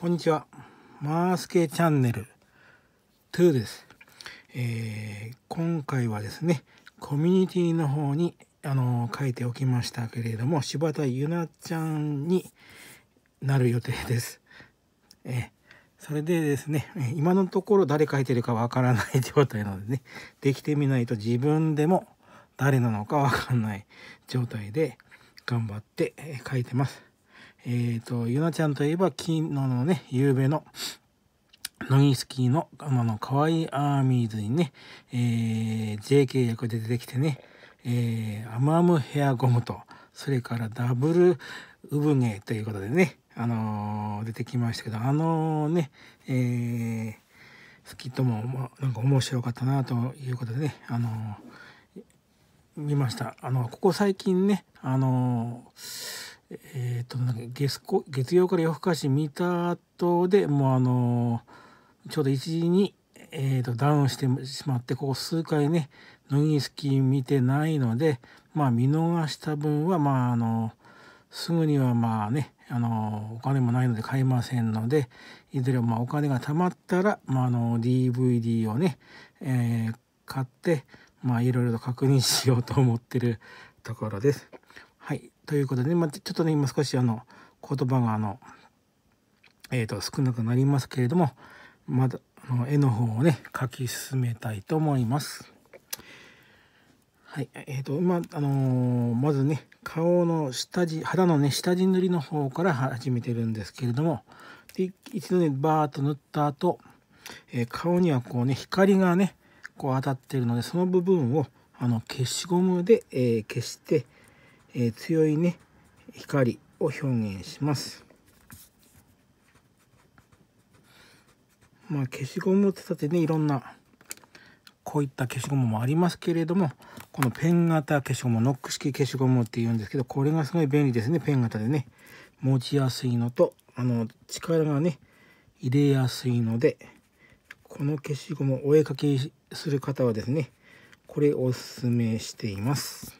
こんにちは。マースケチャンネル2です。えー、今回はですね、コミュニティの方に、あの書いておきましたけれども、柴田ゆなちゃんになる予定です。えー、それでですね、今のところ誰書いてるかわからない状態なのでね、できてみないと自分でも誰なのかわかんない状態で頑張って書いてます。えっ、ー、と、ゆなちゃんといえば、昨日のね、夕べの、ノギスキーの、あの、可愛いアーミーズにね、えー、JK 役で出てきてね、えー、アムアムヘアゴムと、それからダブル産毛ということでね、あのー、出てきましたけど、あのー、ね、えー、スキットも、まなんか面白かったなということでね、あのー、見ました。あの、ここ最近ね、あのーえー、と月月曜から夜更かし見た後でもうあのちょうど1時に、えーと、ダウンしてしまってここ数回ねノギスキー見てないのでまあ見逃した分はまああのすぐにはまあねあのお金もないので買えませんのでいずれもまあお金が貯まったら、まあ、あの DVD をね、えー、買ってまあいろいろと確認しようと思ってるところです。ということで、まあ、ちょっとね、今少しあの、言葉があの、えっ、ー、と、少なくなりますけれども、まだ、あの、絵の方をね、描き進めたいと思います。はい、えー、と、まあ、あのー、まずね、顔の下地、肌のね、下地塗りの方から始めてるんですけれども、で一度ね、バーっと塗った後、えー、顔にはこうね、光がね、こう当たってるので、その部分を、あの、消しゴムで、え消して、え強いね光を表現します。まあ、消しゴムを使ってねいろんなこういった消しゴムもありますけれどもこのペン型消しゴムノック式消しゴムっていうんですけどこれがすごい便利ですねペン型でね持ちやすいのとあの力がね入れやすいのでこの消しゴムお絵かきする方はですねこれおすすめしています。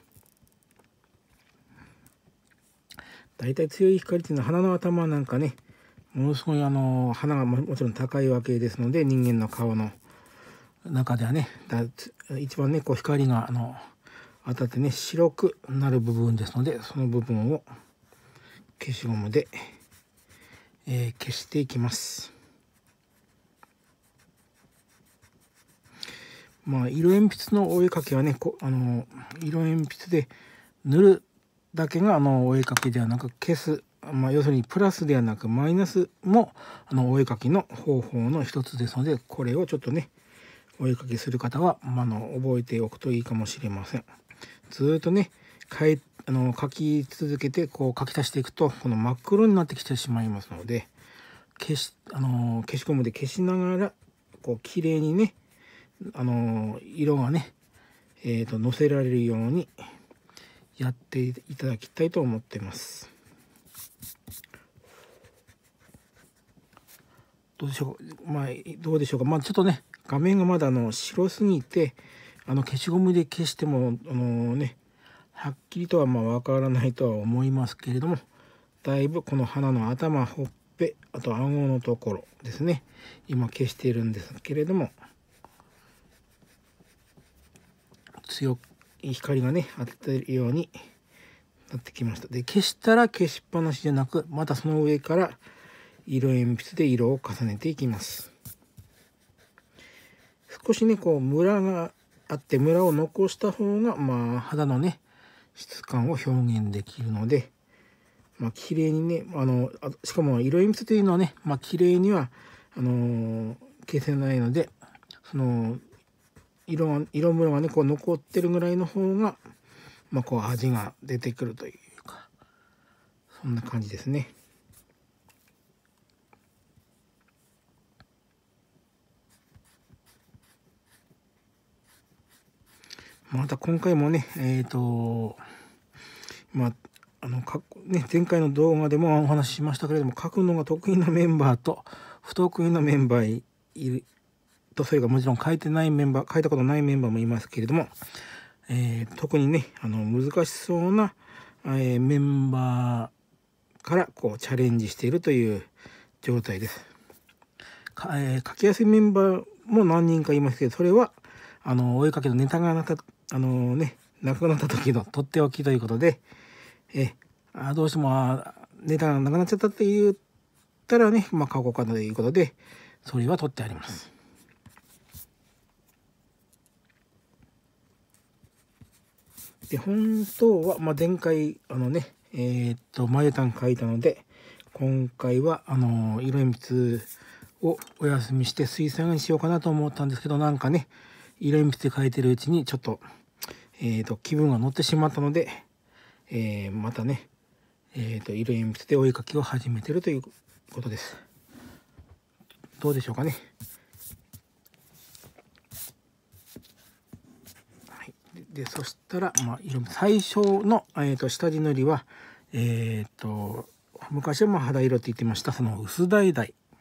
大体強い光っていうのは花の頭なんかねものすごいあの花がもちろん高いわけですので人間の顔の中ではねだ一番ねこう光があの当たってね白くなる部分ですのでその部分を消しゴムで、えー、消していきます。まあ色鉛筆のお絵かきはねこあの色鉛筆で塗るだけがあのお絵かきではなく消す、まあ、要するにプラスではなくマイナスもあのお絵かきの方法の一つですのでこれをちょっとねお絵かきする方は、まあの覚えておくといいかもしれません。ずっとねあの書き続けてこう書き足していくとこの真っ黒になってきてしまいますので消し,、あの消しゴムで消しながらこう綺麗にね、あの色がね、えー、と載せられるようにやっていただきたいと思ってますどうでしょうまあどうでしょうかまあちょっとね画面がまだあの白すぎてあの消しゴムで消してもあのねはっきりとはまあ分からないとは思いますけれどもだいぶこの花の頭ほっぺあと顎のところですね今消しているんですけれども強く光がね当たってるようになってきましたで消したら消しっぱなしじゃなくまたその上から色鉛筆で色を重ねていきます少しねこうムラがあってムラを残した方がまあ肌のね質感を表現できるのでまあ綺麗にねあのしかも色鉛筆というのはねまあ綺麗にはあのー、消せないのでその色色ムラがねこう残ってるぐらいの方が、まあ、こう味が出てくるというかそんな感じですね。また今回もね、えっ、ー、と、まあ、あの、かね、前回の動画でもお話ししましたけれども、書くのが得意なメンバーと、不得意なメンバーいるとそれがもちろん変えてないメンバー変えたことないメンバーもいますけれども、えー、特にねあの難しそうな、えー、メンバーからこうチャレンジしているという状態です。かえー、書きやすいメンバーも何人かいますけどそれはあのお絵かきのネタがなかあのねなくなった時のとっておきということで、えあどうしてもネタがなくなっちゃったって言ったらね、まあ、書こうかということでそれは取ってあります。で、本当は、まあ、前回、あのね、えー、っと、眉ユタン書いたので、今回は、あの、色鉛筆をお休みして水彩画にしようかなと思ったんですけど、なんかね、色鉛筆で書いてるうちに、ちょっと、えー、っと、気分が乗ってしまったので、えー、またね、えっと、色鉛筆でお絵かきを始めてるということです。どうでしょうかね。でそしたら、まあ、最初の、えーと、下地塗りはえっ、ー、と昔はもう肌色って言ってましたその薄橙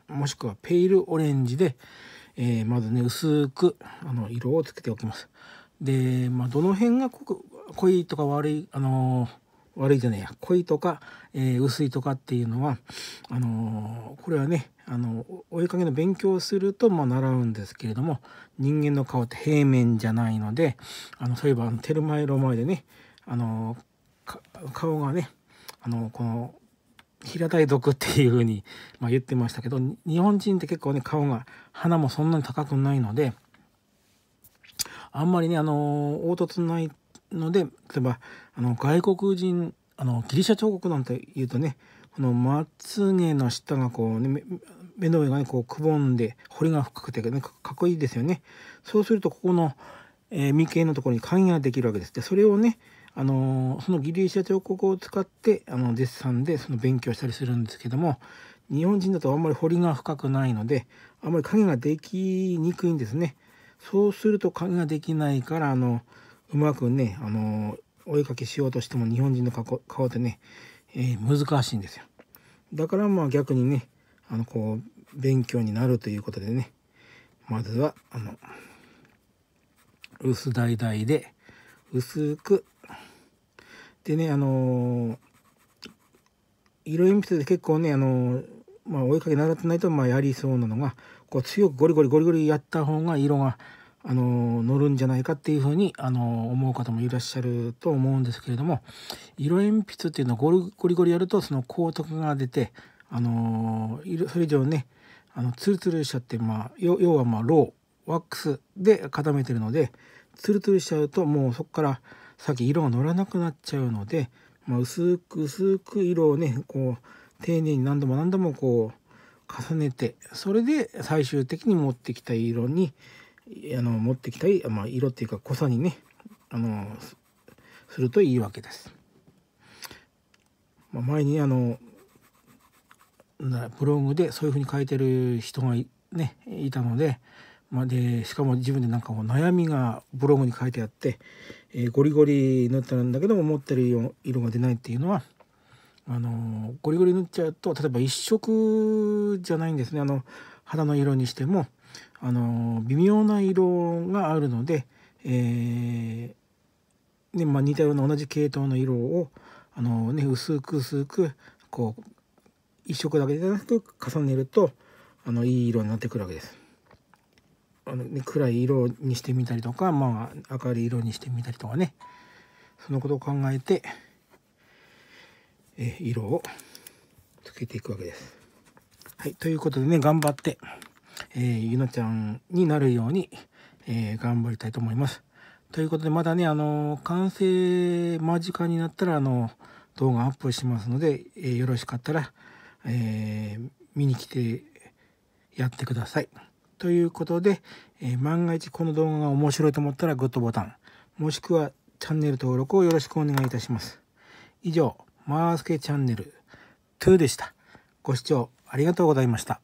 もしくはペイルオレンジで、えー、まずね薄くあの色をつけておきます。で、まあ、どの辺が濃いとか悪い、あのー、悪いじゃないや濃いとか、えー、薄いとかっていうのはあのー、これはねあのお絵かげの勉強をするとまあ習うんですけれども人間の顔って平面じゃないのであのそういえばあのテルマエロ前でねあの顔がねあのこの平たい毒っていうふうに、まあ、言ってましたけど日本人って結構ね顔が鼻もそんなに高くないのであんまりねあの凹凸ないので例えばあの外国人あのギリシャ彫刻なんていうとねこのまつげの下がこうね目の上がねこうくぼんで彫りが深くて、ね、かっこいいですよね。そうするとここの、えー、眉形のところに影ができるわけです。でそれをねあのそのギリシャ彫刻を使ってあのデッサンでその勉強したりするんですけども日本人だとあんまり彫りが深くないのであんまり影ができにくいんですね。そうすると影ができないからあのうまくね、あのお絵かけしようとしても日本人の顔ってね、えー、難しいんですよ。だからまあ逆にね、あの、こう、勉強になるということでね、まずは、あの、薄大々で、薄く、でね、あのー、色鉛筆で結構ね、あのー、まあ、追いかけ習ってないと、まあ、やりそうなのが、こう、強くゴリゴリゴリゴリやった方が色があの乗るんじゃないかっていうふうにあの思う方もいらっしゃると思うんですけれども色鉛筆っていうのをゴリゴリやるとその光沢が出てあのそれ以上ねあのツルツルしちゃって、まあ、要はまあローワックスで固めてるのでツルツルしちゃうともうそこからさっき色が乗らなくなっちゃうので、まあ、薄く薄く色をねこう丁寧に何度も何度もこう重ねてそれで最終的に持ってきた色にあの持ってきたい、まあ、色っていうか濃さにねあのするといいわけです。まあ、前にあのブログでそういうふうに書いてる人がい,、ね、いたので,、まあで、しかも自分でなんかもう悩みがブログに書いてあって、えー、ゴリゴリ塗ってるんだけども持ってる色が出ないっていうのはあのゴリゴリ塗っちゃうと例えば一色じゃないんですねあの肌の色にしてもあの微妙な色があるので、えーねまあ、似たような同じ系統の色をあの、ね、薄く薄くこう一色だけでなく重ねるとあのいい色になってくるわけです。あのね、暗い色にしてみたりとか、まあ、明るい色にしてみたりとかねそのことを考えてえ色をつけていくわけです。はい、ということでね頑張って。えー、ゆなちゃんになるように、えー、頑張りたいと思います。ということで、まだね、あの、完成間近になったら、あの、動画アップしますので、えー、よろしかったら、えー、見に来てやってください。ということで、えー、万が一この動画が面白いと思ったらグッドボタン、もしくはチャンネル登録をよろしくお願いいたします。以上、マースケチャンネル2でした。ご視聴ありがとうございました。